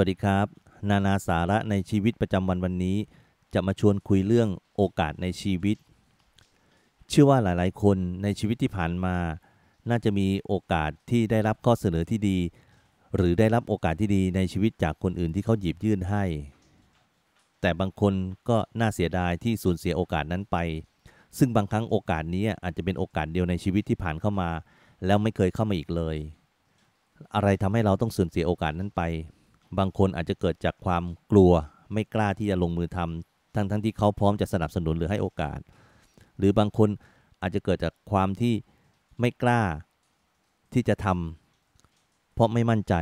วัสดีครับ นานาสาระในชีวิตประจำวันวันนี้ จะมาชวนคุยเรื่องโอกาสในชีวิต เชื่อว่าหลาย ๆ คนในชีวิตที่ผ่านมา น่าจะมีโอกาสที่ได้รับข้อเสนอที่ดี หรือได้รับโอกาสที่ดีในชีวิตจากคนอื่นที่เขาหยิบยื่นให้ แต่บางคนก็น่าเสียดายที่สูญเสียโอกาสนั้นไป ซึ่งบางครั้งโอกาสนี้อาจจะเป็นโอกาสเดียวในชีวิตที่ผ่านเข้ามา แล้วไม่เคยเข้ามาอีกเลย อะไรทำให้เราต้องสูญเสียโอกาสนั้นไปบางคนอาจจะเกิดจากความกลัวไม่กล้าที่จะลงมือทำ ทั้งทั้งที่เขาพร้อมจะสนับสนุนหรือให้โอกาส หรือบางคนอาจจะเกิดจากความที่ไม่กล้าที่จะทำ เพราะไม่มั่นใจ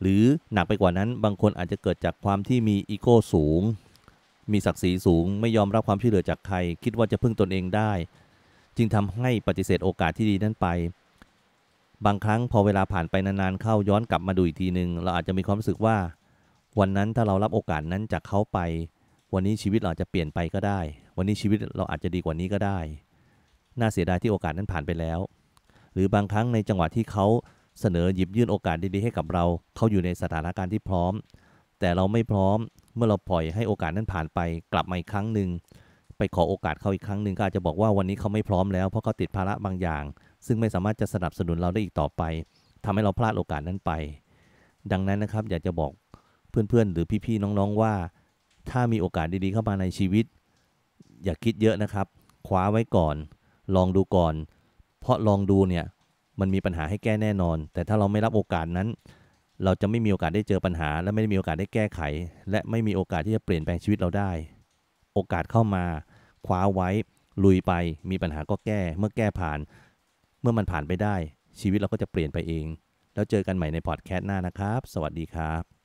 หรือหนักไปกว่านั้นบางคนอาจจะเกิดจากความที่มีอีโก้สูง มีศักดิ์ศรีสูง ไม่ยอมรับความช่วยเหลือจากใคร คิดว่าจะพึ่งตนเองได้ จึงทำให้ปฏิเสธโอกาสที่ดีนั้นไปบางครั้งพอเวลาผ่านไปนานๆเข้าย้อนกลับมาดูอีกทีหนึ่งเราอาจจะมีความรู้สึกว่า วันนั้นถ้าเรารับโอกาสนั้นจากเขาไป วันนี้ชีวิตเราจะเปลี่ยนไปก็ได้ วันนี้ชีวิตเราอาจจะดีกว่านี้ก็ได้น่าเสียดายที่โอกาสนั้นผ่านไปแล้ว หรือบางครั้งในจังหวะที่เขาเสนอหยิบยื่นโอกาสดีๆให้กับเราเขาอยู่ในสถานการณ์ที่พร้อม แต่เราไม่พร้อม เมื่อเราปล่อยให้โอกาสนั้นผ่านไปกลับมาอีกครั้งหนึ่งไป ขอ โอกาสเขาอีกครั้งหนึ่งก็อาจจะบอกว่าวันนี้เขาไม่พร้อมแล้ว เพราะ เขาติดภาระบางอย่าง ซึ่งไม่สามารถจะสนับสนุนเราได้อีกต่อไป ทำให้เราพลาดโอกาสนั้นไป ดังนั้นนะครับอยากจะบอกเพื่อนๆ หรือพี่ๆน้องๆว่า ถ้ามีโอกาสดีๆเข้ามาในชีวิต อย่า คิดเยอะนะครับ คว้าไว้ก่อน ลองดูก่อน เพราะลองดูเนี่ยมันมีปัญหาให้แก้แน่นอน แต่ถ้าเราไม่รับโอกาสนั้น เราจะไม่มีโอกาสได้เจอปัญหา และไม่ได้มีโอกาสได้แก้ไข และไม่มีโอกาสที่จะเปลี่ยนแปลงชีวิตเราได้โอกาสเข้ามาคว้าไว้ลุยไป มีปัญหาก็แก้ เมื่อแก้ผ่าน เมื่อมันผ่านไปได้ ชีวิตเราก็จะเปลี่ยนไปเอง แล้วเจอกันใหม่ในพอดแคสต์หน้านะครับ สวัสดีครับ